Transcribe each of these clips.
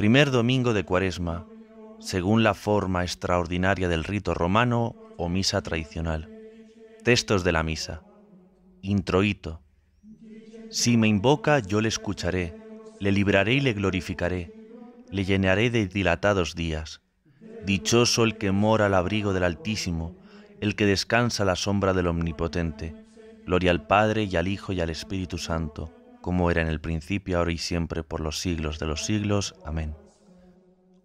primer domingo de Cuaresma, según la forma extraordinaria del rito romano o misa tradicional. Textos de la misa. Introito. Si me invoca, yo le escucharé, le libraré y le glorificaré, le llenaré de dilatados días. Dichoso el que mora al abrigo del Altísimo, el que descansa a la sombra del Omnipotente. Gloria al Padre y al Hijo y al Espíritu Santo como era en el principio, ahora y siempre, por los siglos de los siglos. Amén.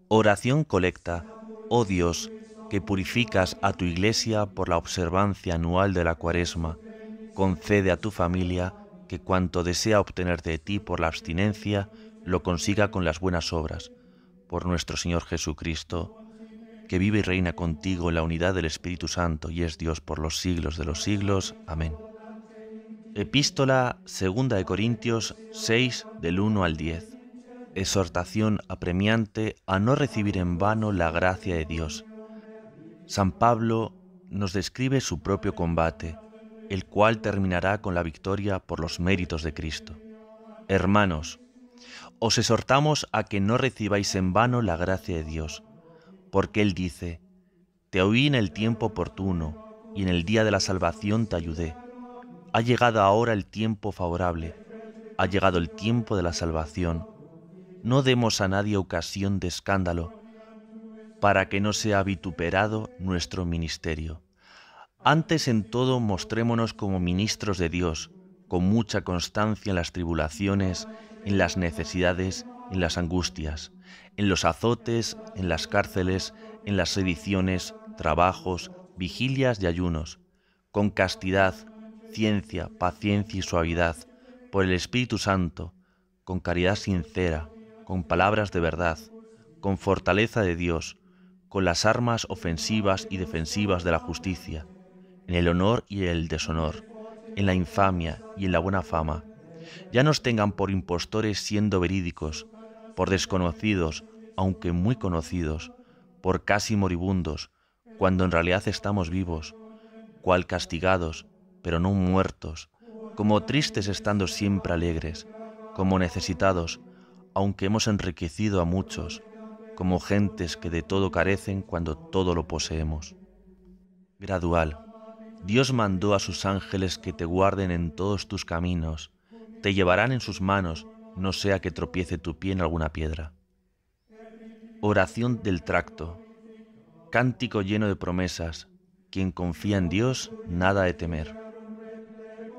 Oración colecta, oh Dios, que purificas a tu iglesia por la observancia anual de la cuaresma, concede a tu familia que cuanto desea obtener de ti por la abstinencia, lo consiga con las buenas obras, por nuestro Señor Jesucristo, que vive y reina contigo en la unidad del Espíritu Santo y es Dios por los siglos de los siglos. Amén. Epístola 2 de Corintios 6 del 1 al 10. Exhortación apremiante a no recibir en vano la gracia de Dios. San Pablo nos describe su propio combate, el cual terminará con la victoria por los méritos de Cristo. Hermanos, os exhortamos a que no recibáis en vano la gracia de Dios, porque Él dice, Te oí en el tiempo oportuno, y en el día de la salvación te ayudé. Ha llegado ahora el tiempo favorable, ha llegado el tiempo de la salvación. No demos a nadie ocasión de escándalo para que no sea vituperado nuestro ministerio. Antes en todo mostrémonos como ministros de Dios, con mucha constancia en las tribulaciones, en las necesidades, en las angustias, en los azotes, en las cárceles, en las sediciones, trabajos, vigilias y ayunos, con castidad, paciencia y suavidad, por el Espíritu Santo, con caridad sincera, con palabras de verdad, con fortaleza de Dios, con las armas ofensivas y defensivas de la justicia, en el honor y el deshonor, en la infamia y en la buena fama. Ya nos tengan por impostores siendo verídicos, por desconocidos, aunque muy conocidos, por casi moribundos, cuando en realidad estamos vivos, cual castigados, pero no muertos, como tristes estando siempre alegres, como necesitados, aunque hemos enriquecido a muchos, como gentes que de todo carecen cuando todo lo poseemos. Gradual. Dios mandó a sus ángeles que te guarden en todos tus caminos, te llevarán en sus manos, no sea que tropiece tu pie en alguna piedra. Oración del tracto. Cántico lleno de promesas. Quien confía en Dios, nada de temer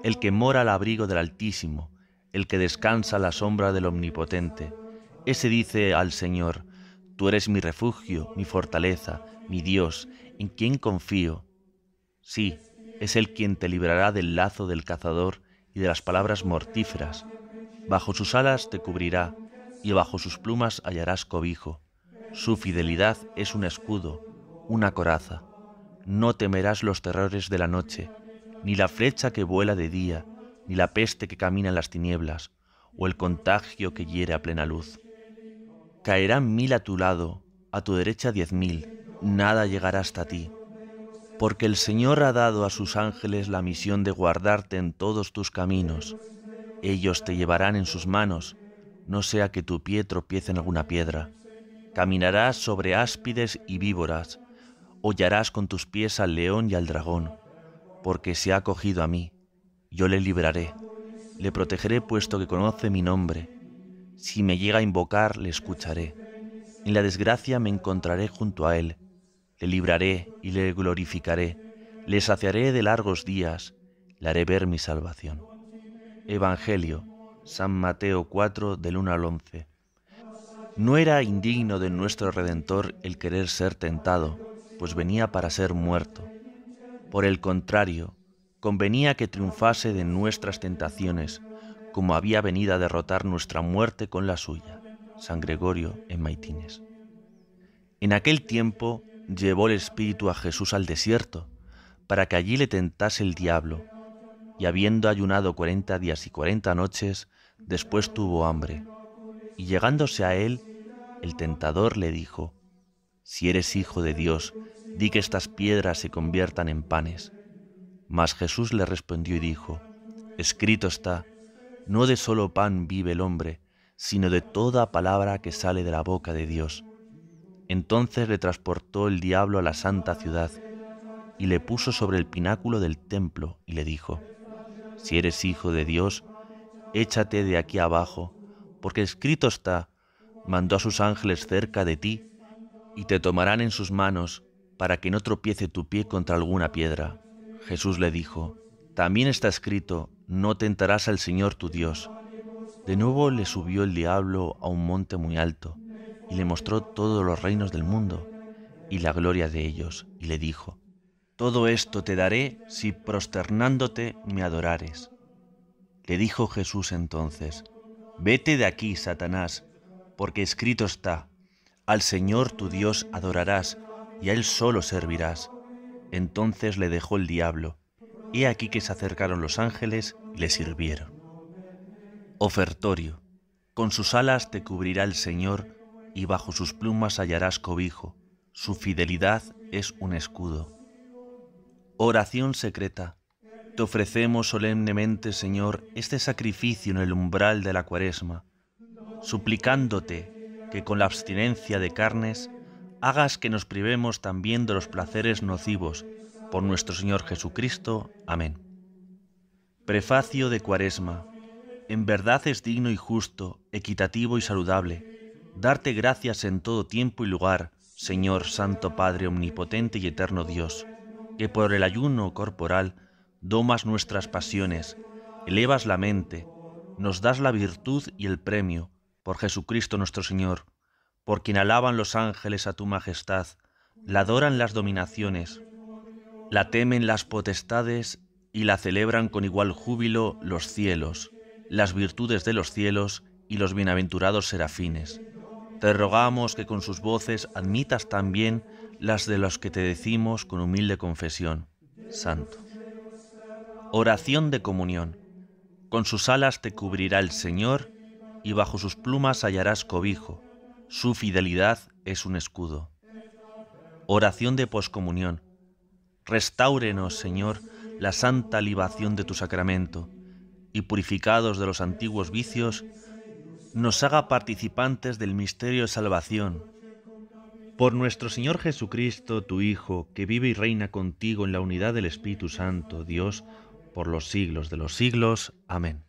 el que mora al abrigo del Altísimo, el que descansa a la sombra del Omnipotente. Ese dice al Señor, Tú eres mi refugio, mi fortaleza, mi Dios, en quien confío. Sí, es Él quien te librará del lazo del cazador y de las palabras mortíferas. Bajo sus alas te cubrirá, y bajo sus plumas hallarás cobijo. Su fidelidad es un escudo, una coraza. No temerás los terrores de la noche, ni la flecha que vuela de día, ni la peste que camina en las tinieblas, o el contagio que hiere a plena luz. Caerán mil a tu lado, a tu derecha diez mil, nada llegará hasta ti, porque el Señor ha dado a sus ángeles la misión de guardarte en todos tus caminos. Ellos te llevarán en sus manos, no sea que tu pie tropiece en alguna piedra. Caminarás sobre áspides y víboras, hollarás con tus pies al león y al dragón porque se ha acogido a mí. Yo le libraré, le protegeré puesto que conoce mi nombre. Si me llega a invocar, le escucharé. En la desgracia me encontraré junto a él. Le libraré y le glorificaré. Le saciaré de largos días. Le haré ver mi salvación. Evangelio, San Mateo 4, del 1 al 11. No era indigno de nuestro Redentor el querer ser tentado, pues venía para ser muerto por el contrario, convenía que triunfase de nuestras tentaciones, como había venido a derrotar nuestra muerte con la suya. San Gregorio en Maitines. En aquel tiempo llevó el Espíritu a Jesús al desierto, para que allí le tentase el diablo, y habiendo ayunado cuarenta días y cuarenta noches, después tuvo hambre. Y llegándose a él, el tentador le dijo, Si eres hijo de Dios, di que estas piedras se conviertan en panes. Mas Jesús le respondió y dijo, Escrito está, no de solo pan vive el hombre, sino de toda palabra que sale de la boca de Dios. Entonces le transportó el diablo a la santa ciudad y le puso sobre el pináculo del templo y le dijo, Si eres hijo de Dios, échate de aquí abajo, porque escrito está, mandó a sus ángeles cerca de ti, y te tomarán en sus manos, para que no tropiece tu pie contra alguna piedra. Jesús le dijo, También está escrito, no tentarás al Señor tu Dios. De nuevo le subió el diablo a un monte muy alto, y le mostró todos los reinos del mundo, y la gloria de ellos, y le dijo, Todo esto te daré si prosternándote me adorares. Le dijo Jesús entonces, Vete de aquí, Satanás, porque escrito está, Al Señor tu Dios adorarás, y a él solo servirás. Entonces le dejó el diablo. y aquí que se acercaron los ángeles y le sirvieron. Ofertorio. Con sus alas te cubrirá el Señor, y bajo sus plumas hallarás cobijo. Su fidelidad es un escudo. Oración secreta. Te ofrecemos solemnemente, Señor, este sacrificio en el umbral de la cuaresma, suplicándote que con la abstinencia de carnes hagas que nos privemos también de los placeres nocivos, por nuestro Señor Jesucristo. Amén. Prefacio de Cuaresma. En verdad es digno y justo, equitativo y saludable, darte gracias en todo tiempo y lugar, Señor Santo Padre Omnipotente y Eterno Dios, que por el ayuno corporal domas nuestras pasiones, elevas la mente, nos das la virtud y el premio, por Jesucristo nuestro Señor por quien alaban los ángeles a tu majestad, la adoran las dominaciones, la temen las potestades y la celebran con igual júbilo los cielos, las virtudes de los cielos y los bienaventurados serafines. Te rogamos que con sus voces admitas también las de los que te decimos con humilde confesión. Santo. Oración de comunión. Con sus alas te cubrirá el Señor y bajo sus plumas hallarás cobijo. Su fidelidad es un escudo. Oración de poscomunión. Restáurenos, Señor, la santa libación de tu sacramento, y purificados de los antiguos vicios, nos haga participantes del misterio de salvación. Por nuestro Señor Jesucristo, tu Hijo, que vive y reina contigo en la unidad del Espíritu Santo, Dios, por los siglos de los siglos. Amén.